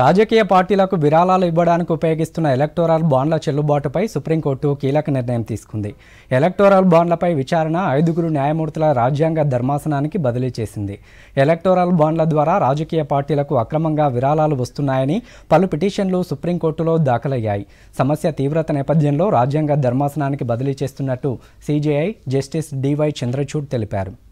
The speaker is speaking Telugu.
రాజకీయ పార్టీలకు విరాళాలు ఇవ్వడానికి ఉపయోగిస్తున్న ఎలక్టోరల్ బాండ్ల చెల్లుబాటుపై సుప్రీంకోర్టు కీలక నిర్ణయం తీసుకుంది ఎలక్టోరల్ బాండ్లపై విచారణ ఐదుగురు న్యాయమూర్తుల రాజ్యాంగ ధర్మాసనానికి బదిలీ చేసింది ఎలక్టోరల్ బాండ్ల ద్వారా రాజకీయ పార్టీలకు అక్రమంగా విరాళాలు వస్తున్నాయని పలు పిటిషన్లు సుప్రీంకోర్టులో దాఖలయ్యాయి సమస్య తీవ్రత నేపథ్యంలో రాజ్యాంగ ధర్మాసనానికి బదిలీ చేస్తున్నట్టు సీజేఐ జస్టిస్ డివై చంద్రచూడ్ తెలిపారు